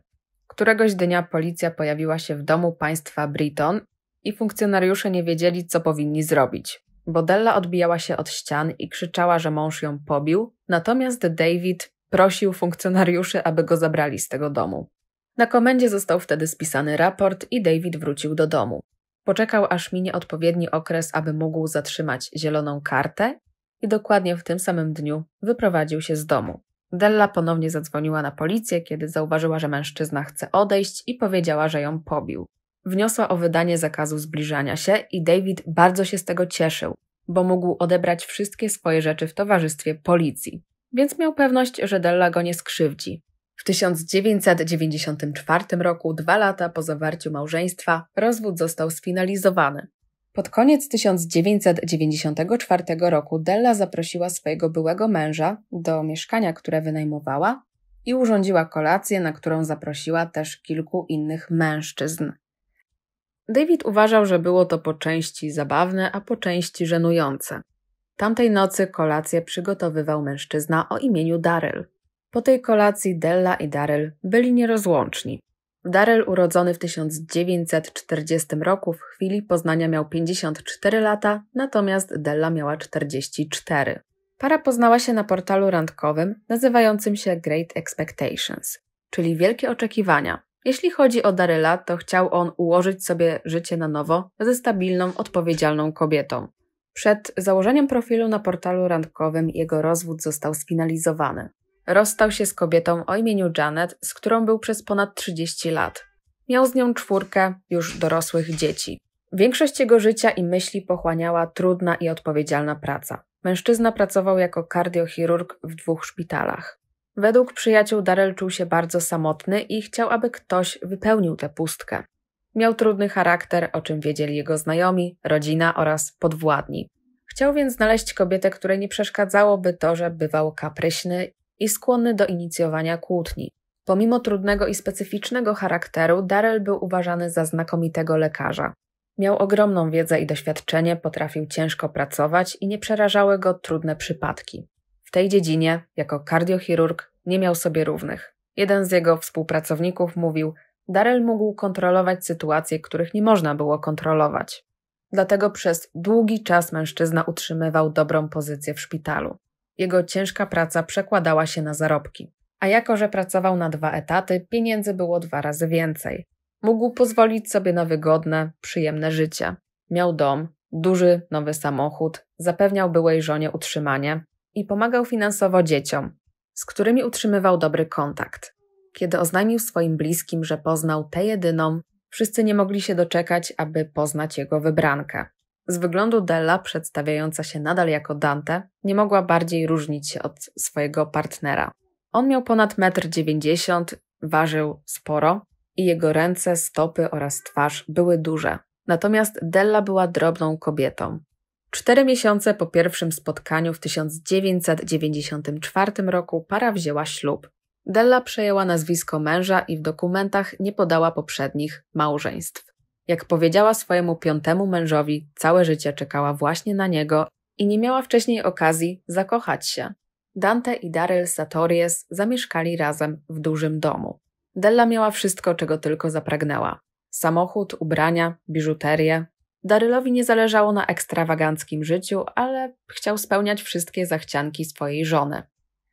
Któregoś dnia policja pojawiła się w domu państwa Briton i funkcjonariusze nie wiedzieli, co powinni zrobić. Bodella odbijała się od ścian i krzyczała, że mąż ją pobił, natomiast David prosił funkcjonariuszy, aby go zabrali z tego domu. Na komendzie został wtedy spisany raport i David wrócił do domu. Poczekał aż minie odpowiedni okres, aby mógł zatrzymać zieloną kartę i dokładnie w tym samym dniu wyprowadził się z domu. Della ponownie zadzwoniła na policję, kiedy zauważyła, że mężczyzna chce odejść i powiedziała, że ją pobił wniosła o wydanie zakazu zbliżania się i David bardzo się z tego cieszył, bo mógł odebrać wszystkie swoje rzeczy w towarzystwie policji, więc miał pewność, że Della go nie skrzywdzi. W 1994 roku, dwa lata po zawarciu małżeństwa, rozwód został sfinalizowany. Pod koniec 1994 roku Della zaprosiła swojego byłego męża do mieszkania, które wynajmowała i urządziła kolację, na którą zaprosiła też kilku innych mężczyzn. David uważał, że było to po części zabawne, a po części żenujące. Tamtej nocy kolację przygotowywał mężczyzna o imieniu Daryl. Po tej kolacji Della i Daryl byli nierozłączni. Daryl, urodzony w 1940 roku, w chwili poznania miał 54 lata, natomiast Della miała 44. Para poznała się na portalu randkowym nazywającym się Great Expectations, czyli Wielkie Oczekiwania, jeśli chodzi o Daryla, to chciał on ułożyć sobie życie na nowo ze stabilną, odpowiedzialną kobietą. Przed założeniem profilu na portalu randkowym jego rozwód został sfinalizowany. Rozstał się z kobietą o imieniu Janet, z którą był przez ponad 30 lat. Miał z nią czwórkę już dorosłych dzieci. Większość jego życia i myśli pochłaniała trudna i odpowiedzialna praca. Mężczyzna pracował jako kardiochirurg w dwóch szpitalach. Według przyjaciół Darrell czuł się bardzo samotny i chciał, aby ktoś wypełnił tę pustkę. Miał trudny charakter, o czym wiedzieli jego znajomi, rodzina oraz podwładni. Chciał więc znaleźć kobietę, której nie przeszkadzałoby to, że bywał kapryśny i skłonny do inicjowania kłótni. Pomimo trudnego i specyficznego charakteru, Darrell był uważany za znakomitego lekarza. Miał ogromną wiedzę i doświadczenie, potrafił ciężko pracować i nie przerażały go trudne przypadki. W tej dziedzinie, jako kardiochirurg, nie miał sobie równych. Jeden z jego współpracowników mówił, Darel mógł kontrolować sytuacje, których nie można było kontrolować. Dlatego przez długi czas mężczyzna utrzymywał dobrą pozycję w szpitalu. Jego ciężka praca przekładała się na zarobki. A jako, że pracował na dwa etaty, pieniędzy było dwa razy więcej. Mógł pozwolić sobie na wygodne, przyjemne życie. Miał dom, duży, nowy samochód, zapewniał byłej żonie utrzymanie, i pomagał finansowo dzieciom, z którymi utrzymywał dobry kontakt. Kiedy oznajmił swoim bliskim, że poznał tę jedyną, wszyscy nie mogli się doczekać, aby poznać jego wybrankę. Z wyglądu Della, przedstawiająca się nadal jako Dante, nie mogła bardziej różnić się od swojego partnera. On miał ponad 1,90 m, ważył sporo i jego ręce, stopy oraz twarz były duże. Natomiast Della była drobną kobietą. Cztery miesiące po pierwszym spotkaniu w 1994 roku para wzięła ślub. Della przejęła nazwisko męża i w dokumentach nie podała poprzednich małżeństw. Jak powiedziała swojemu piątemu mężowi, całe życie czekała właśnie na niego i nie miała wcześniej okazji zakochać się. Dante i Daryl Sartorius zamieszkali razem w dużym domu. Della miała wszystko, czego tylko zapragnęła: samochód, ubrania, biżuterię, Darylowi nie zależało na ekstrawaganckim życiu, ale chciał spełniać wszystkie zachcianki swojej żony.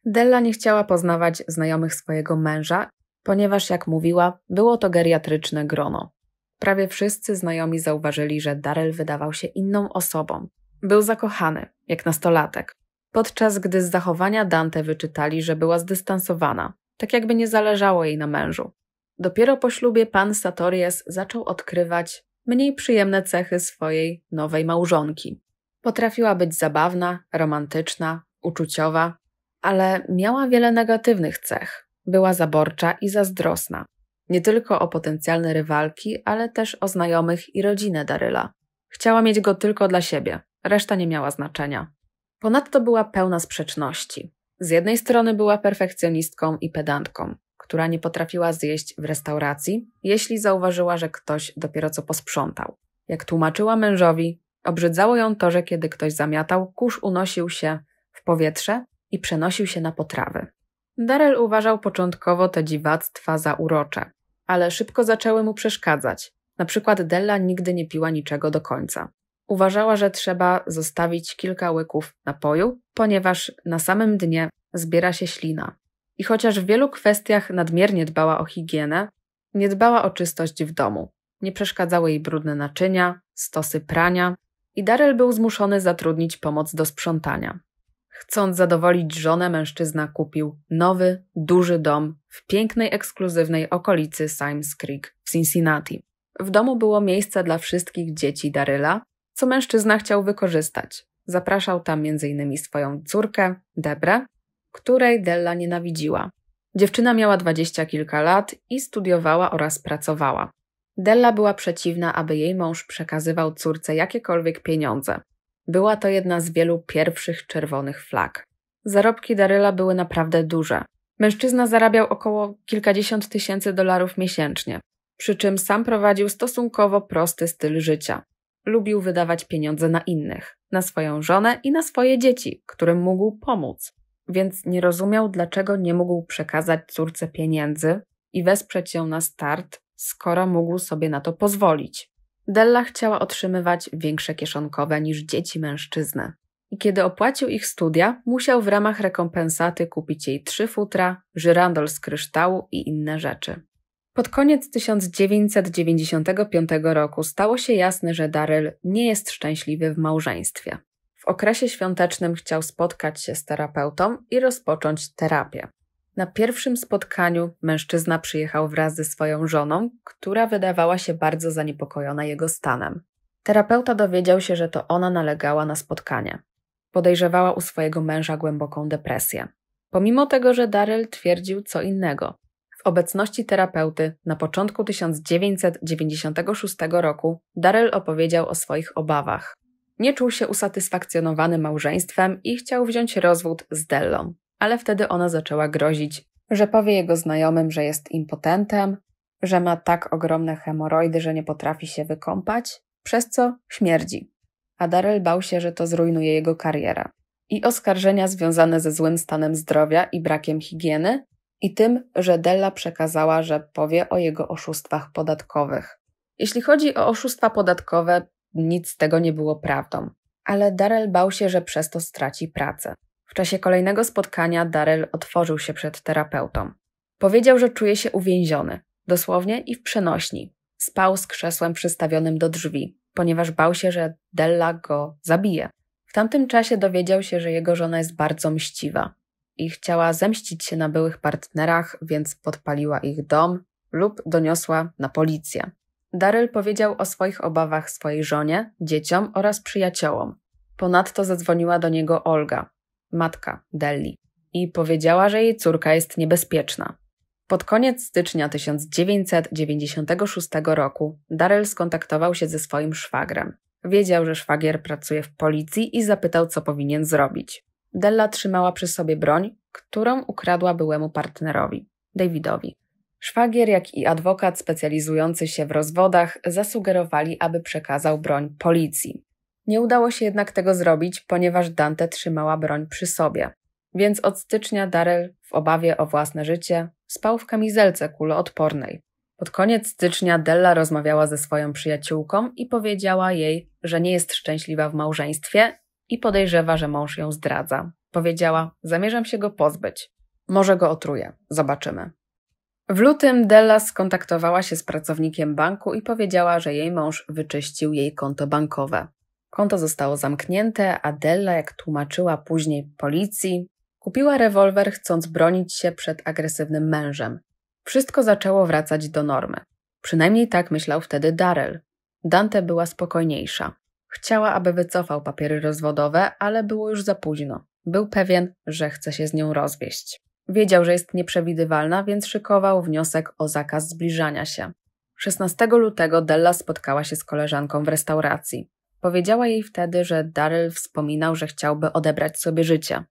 Della nie chciała poznawać znajomych swojego męża, ponieważ, jak mówiła, było to geriatryczne grono. Prawie wszyscy znajomi zauważyli, że Daryl wydawał się inną osobą. Był zakochany, jak nastolatek, podczas gdy z zachowania Dante wyczytali, że była zdystansowana, tak jakby nie zależało jej na mężu. Dopiero po ślubie pan Satorias zaczął odkrywać, mniej przyjemne cechy swojej nowej małżonki. Potrafiła być zabawna, romantyczna, uczuciowa, ale miała wiele negatywnych cech. Była zaborcza i zazdrosna. Nie tylko o potencjalne rywalki, ale też o znajomych i rodzinę Daryla. Chciała mieć go tylko dla siebie, reszta nie miała znaczenia. Ponadto była pełna sprzeczności. Z jednej strony była perfekcjonistką i pedantką, która nie potrafiła zjeść w restauracji, jeśli zauważyła, że ktoś dopiero co posprzątał. Jak tłumaczyła mężowi, obrzydzało ją to, że kiedy ktoś zamiatał, kurz unosił się w powietrze i przenosił się na potrawy. Darel uważał początkowo te dziwactwa za urocze, ale szybko zaczęły mu przeszkadzać. Na przykład Della nigdy nie piła niczego do końca. Uważała, że trzeba zostawić kilka łyków napoju, ponieważ na samym dnie zbiera się ślina. I chociaż w wielu kwestiach nadmiernie dbała o higienę, nie dbała o czystość w domu. Nie przeszkadzały jej brudne naczynia, stosy prania i Daryl był zmuszony zatrudnić pomoc do sprzątania. Chcąc zadowolić żonę, mężczyzna kupił nowy, duży dom w pięknej, ekskluzywnej okolicy Simes Creek w Cincinnati. W domu było miejsce dla wszystkich dzieci Daryla, co mężczyzna chciał wykorzystać. Zapraszał tam m.in. swoją córkę, Debrę, której Della nienawidziła. Dziewczyna miała dwadzieścia kilka lat i studiowała oraz pracowała. Della była przeciwna, aby jej mąż przekazywał córce jakiekolwiek pieniądze. Była to jedna z wielu pierwszych czerwonych flag. Zarobki Daryla były naprawdę duże. Mężczyzna zarabiał około kilkadziesiąt tysięcy dolarów miesięcznie, przy czym sam prowadził stosunkowo prosty styl życia. Lubił wydawać pieniądze na innych, na swoją żonę i na swoje dzieci, którym mógł pomóc więc nie rozumiał, dlaczego nie mógł przekazać córce pieniędzy i wesprzeć ją na start, skoro mógł sobie na to pozwolić. Della chciała otrzymywać większe kieszonkowe niż dzieci mężczyzny. I kiedy opłacił ich studia, musiał w ramach rekompensaty kupić jej trzy futra, żyrandol z kryształu i inne rzeczy. Pod koniec 1995 roku stało się jasne, że Daryl nie jest szczęśliwy w małżeństwie. W okresie świątecznym chciał spotkać się z terapeutą i rozpocząć terapię. Na pierwszym spotkaniu mężczyzna przyjechał wraz ze swoją żoną, która wydawała się bardzo zaniepokojona jego stanem. Terapeuta dowiedział się, że to ona nalegała na spotkanie. Podejrzewała u swojego męża głęboką depresję. Pomimo tego, że Daryl twierdził co innego. W obecności terapeuty na początku 1996 roku Daryl opowiedział o swoich obawach. Nie czuł się usatysfakcjonowany małżeństwem i chciał wziąć rozwód z Dellą, ale wtedy ona zaczęła grozić, że powie jego znajomym, że jest impotentem, że ma tak ogromne hemoroidy, że nie potrafi się wykąpać, przez co śmierdzi. A Daryl bał się, że to zrujnuje jego karierę. I oskarżenia związane ze złym stanem zdrowia i brakiem higieny, i tym, że Della przekazała, że powie o jego oszustwach podatkowych. Jeśli chodzi o oszustwa podatkowe, nic z tego nie było prawdą. Ale Darrell bał się, że przez to straci pracę. W czasie kolejnego spotkania Darrell otworzył się przed terapeutą. Powiedział, że czuje się uwięziony, dosłownie i w przenośni. Spał z krzesłem przystawionym do drzwi, ponieważ bał się, że Della go zabije. W tamtym czasie dowiedział się, że jego żona jest bardzo mściwa i chciała zemścić się na byłych partnerach, więc podpaliła ich dom lub doniosła na policję. Daryl powiedział o swoich obawach swojej żonie, dzieciom oraz przyjaciołom. Ponadto zadzwoniła do niego Olga, matka Delli, i powiedziała, że jej córka jest niebezpieczna. Pod koniec stycznia 1996 roku Daryl skontaktował się ze swoim szwagrem. Wiedział, że szwagier pracuje w policji i zapytał, co powinien zrobić. Della trzymała przy sobie broń, którą ukradła byłemu partnerowi, Davidowi. Szwagier, jak i adwokat specjalizujący się w rozwodach zasugerowali, aby przekazał broń policji. Nie udało się jednak tego zrobić, ponieważ Dante trzymała broń przy sobie. Więc od stycznia Darel, w obawie o własne życie, spał w kamizelce kuloodpornej. Pod koniec stycznia Della rozmawiała ze swoją przyjaciółką i powiedziała jej, że nie jest szczęśliwa w małżeństwie i podejrzewa, że mąż ją zdradza. Powiedziała: Zamierzam się go pozbyć. Może go otruję, zobaczymy. W lutym Della skontaktowała się z pracownikiem banku i powiedziała, że jej mąż wyczyścił jej konto bankowe. Konto zostało zamknięte, a Della, jak tłumaczyła później policji, kupiła rewolwer chcąc bronić się przed agresywnym mężem. Wszystko zaczęło wracać do normy. Przynajmniej tak myślał wtedy Darrell. Dante była spokojniejsza. Chciała, aby wycofał papiery rozwodowe, ale było już za późno. Był pewien, że chce się z nią rozwieść. Wiedział, że jest nieprzewidywalna, więc szykował wniosek o zakaz zbliżania się. 16 lutego Della spotkała się z koleżanką w restauracji. Powiedziała jej wtedy, że Daryl wspominał, że chciałby odebrać sobie życie.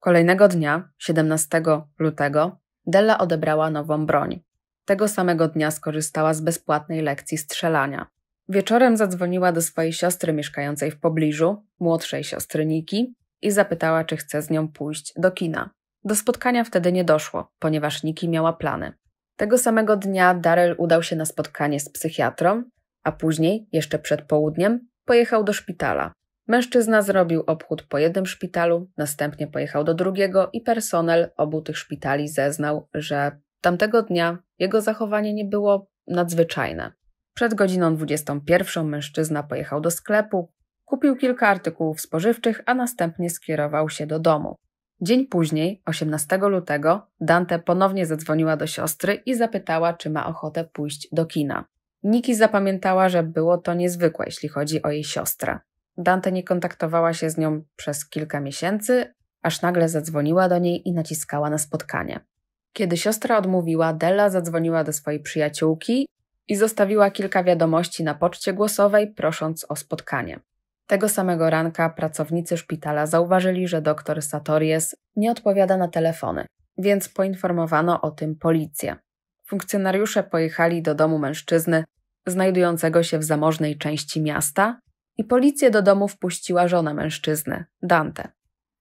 Kolejnego dnia, 17 lutego, Della odebrała nową broń. Tego samego dnia skorzystała z bezpłatnej lekcji strzelania. Wieczorem zadzwoniła do swojej siostry mieszkającej w pobliżu, młodszej siostry Niki, i zapytała, czy chce z nią pójść do kina. Do spotkania wtedy nie doszło, ponieważ Niki miała plany. Tego samego dnia Daryl udał się na spotkanie z psychiatrą, a później, jeszcze przed południem, pojechał do szpitala. Mężczyzna zrobił obchód po jednym szpitalu, następnie pojechał do drugiego i personel obu tych szpitali zeznał, że tamtego dnia jego zachowanie nie było nadzwyczajne. Przed godziną 21 mężczyzna pojechał do sklepu, kupił kilka artykułów spożywczych, a następnie skierował się do domu. Dzień później, 18 lutego, Dante ponownie zadzwoniła do siostry i zapytała, czy ma ochotę pójść do kina. Niki zapamiętała, że było to niezwykłe, jeśli chodzi o jej siostrę. Dante nie kontaktowała się z nią przez kilka miesięcy, aż nagle zadzwoniła do niej i naciskała na spotkanie. Kiedy siostra odmówiła, Della zadzwoniła do swojej przyjaciółki i zostawiła kilka wiadomości na poczcie głosowej, prosząc o spotkanie. Tego samego ranka pracownicy szpitala zauważyli, że doktor Satorius nie odpowiada na telefony, więc poinformowano o tym policję. Funkcjonariusze pojechali do domu mężczyzny, znajdującego się w zamożnej części miasta, i policję do domu wpuściła żona mężczyzny, Dante.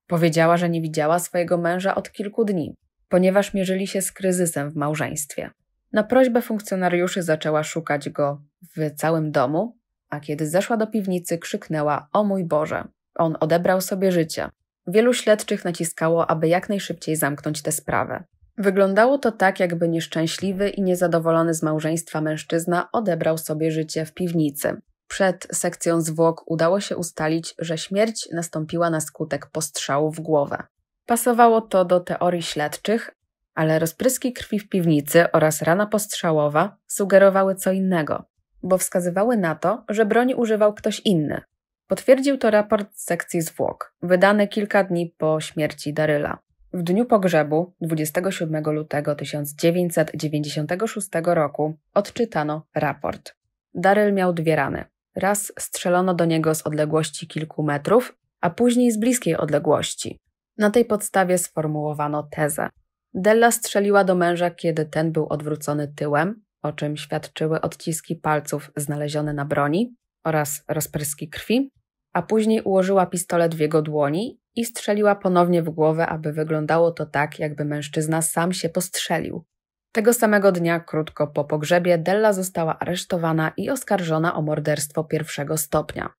Powiedziała, że nie widziała swojego męża od kilku dni, ponieważ mierzyli się z kryzysem w małżeństwie. Na prośbę funkcjonariuszy zaczęła szukać go w całym domu, a kiedy zeszła do piwnicy, krzyknęła: O mój Boże! On odebrał sobie życie. Wielu śledczych naciskało, aby jak najszybciej zamknąć tę sprawę. Wyglądało to tak, jakby nieszczęśliwy i niezadowolony z małżeństwa mężczyzna odebrał sobie życie w piwnicy. Przed sekcją zwłok udało się ustalić, że śmierć nastąpiła na skutek postrzału w głowę. Pasowało to do teorii śledczych, ale rozpryski krwi w piwnicy oraz rana postrzałowa sugerowały co innego bo wskazywały na to, że broni używał ktoś inny. Potwierdził to raport z sekcji zwłok, wydany kilka dni po śmierci Daryla. W dniu pogrzebu, 27 lutego 1996 roku, odczytano raport. Daryl miał dwie rany. Raz strzelono do niego z odległości kilku metrów, a później z bliskiej odległości. Na tej podstawie sformułowano tezę. Della strzeliła do męża, kiedy ten był odwrócony tyłem, o czym świadczyły odciski palców znalezione na broni oraz rozpryski krwi, a później ułożyła pistolet w jego dłoni i strzeliła ponownie w głowę, aby wyglądało to tak, jakby mężczyzna sam się postrzelił. Tego samego dnia, krótko po pogrzebie, Della została aresztowana i oskarżona o morderstwo pierwszego stopnia.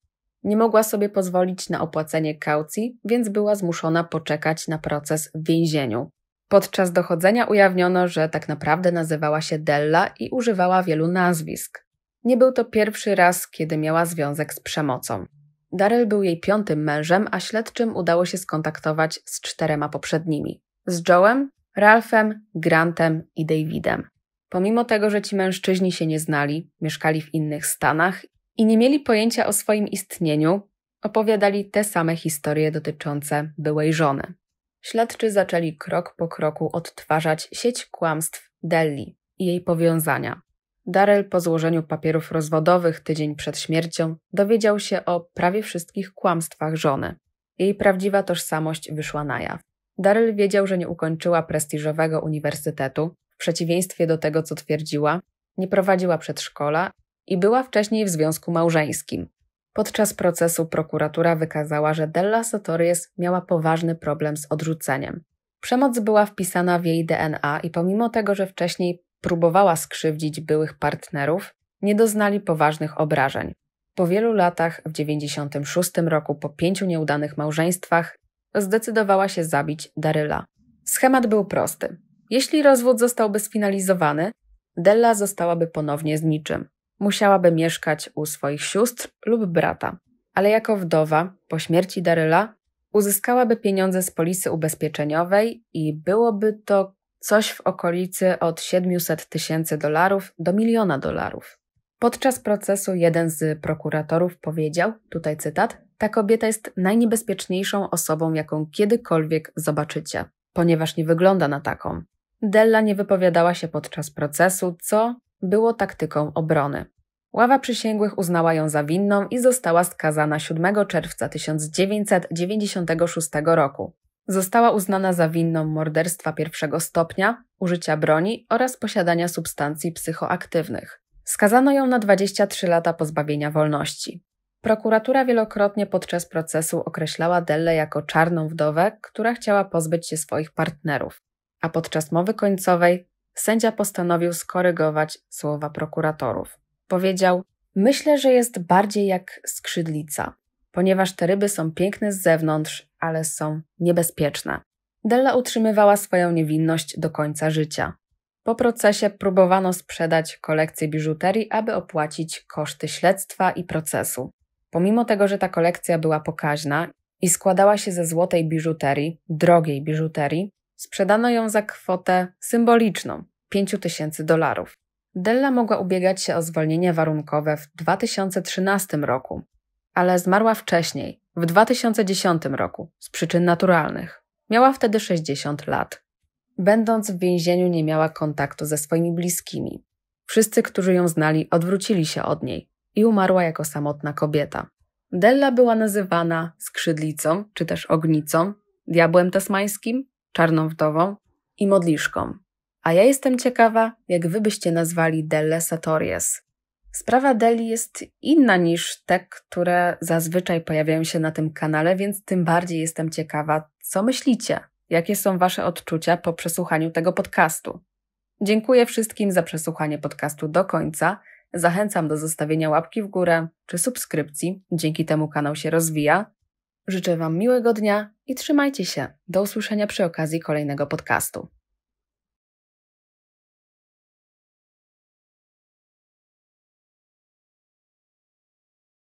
Nie mogła sobie pozwolić na opłacenie kaucji, więc była zmuszona poczekać na proces w więzieniu. Podczas dochodzenia ujawniono, że tak naprawdę nazywała się Della i używała wielu nazwisk. Nie był to pierwszy raz, kiedy miała związek z przemocą. Daryl był jej piątym mężem, a śledczym udało się skontaktować z czterema poprzednimi: z Joe'em, Ralphem, Grantem i Davidem. Pomimo tego, że ci mężczyźni się nie znali, mieszkali w innych stanach i nie mieli pojęcia o swoim istnieniu, opowiadali te same historie dotyczące byłej żony. Śledczy zaczęli krok po kroku odtwarzać sieć kłamstw Delli i jej powiązania. Darrell po złożeniu papierów rozwodowych tydzień przed śmiercią dowiedział się o prawie wszystkich kłamstwach żony. Jej prawdziwa tożsamość wyszła na jaw. Daryl wiedział, że nie ukończyła prestiżowego uniwersytetu, w przeciwieństwie do tego, co twierdziła, nie prowadziła przedszkola i była wcześniej w związku małżeńskim. Podczas procesu prokuratura wykazała, że Della Sotoris miała poważny problem z odrzuceniem. Przemoc była wpisana w jej DNA i pomimo tego, że wcześniej próbowała skrzywdzić byłych partnerów, nie doznali poważnych obrażeń. Po wielu latach, w 96 roku, po pięciu nieudanych małżeństwach, zdecydowała się zabić Daryla. Schemat był prosty. Jeśli rozwód zostałby sfinalizowany, Della zostałaby ponownie z niczym musiałaby mieszkać u swoich sióstr lub brata. Ale jako wdowa, po śmierci Daryla, uzyskałaby pieniądze z polisy ubezpieczeniowej i byłoby to coś w okolicy od 700 tysięcy dolarów do miliona dolarów. Podczas procesu jeden z prokuratorów powiedział, tutaj cytat, ta kobieta jest najniebezpieczniejszą osobą, jaką kiedykolwiek zobaczycie, ponieważ nie wygląda na taką. Della nie wypowiadała się podczas procesu, co było taktyką obrony. Ława przysięgłych uznała ją za winną i została skazana 7 czerwca 1996 roku. Została uznana za winną morderstwa pierwszego stopnia, użycia broni oraz posiadania substancji psychoaktywnych. Skazano ją na 23 lata pozbawienia wolności. Prokuratura wielokrotnie podczas procesu określała Delle jako czarną wdowę, która chciała pozbyć się swoich partnerów. A podczas mowy końcowej sędzia postanowił skorygować słowa prokuratorów. Powiedział: Myślę, że jest bardziej jak skrzydlica, ponieważ te ryby są piękne z zewnątrz, ale są niebezpieczne. Della utrzymywała swoją niewinność do końca życia. Po procesie próbowano sprzedać kolekcję biżuterii, aby opłacić koszty śledztwa i procesu. Pomimo tego, że ta kolekcja była pokaźna i składała się ze złotej biżuterii, drogiej biżuterii, Sprzedano ją za kwotę symboliczną 5 tysięcy dolarów. Della mogła ubiegać się o zwolnienie warunkowe w 2013 roku, ale zmarła wcześniej, w 2010 roku, z przyczyn naturalnych. Miała wtedy 60 lat. Będąc w więzieniu, nie miała kontaktu ze swoimi bliskimi. Wszyscy, którzy ją znali, odwrócili się od niej i umarła jako samotna kobieta. Della była nazywana skrzydlicą, czy też ognicą, diabłem tasmańskim, czarną wdową i modliszką. A ja jestem ciekawa, jak wy byście nazwali Delle Satorias. Sprawa Deli jest inna niż te, które zazwyczaj pojawiają się na tym kanale, więc tym bardziej jestem ciekawa, co myślicie, jakie są wasze odczucia po przesłuchaniu tego podcastu. Dziękuję wszystkim za przesłuchanie podcastu do końca. Zachęcam do zostawienia łapki w górę czy subskrypcji, dzięki temu kanał się rozwija. Życzę Wam miłego dnia i trzymajcie się. Do usłyszenia przy okazji kolejnego podcastu.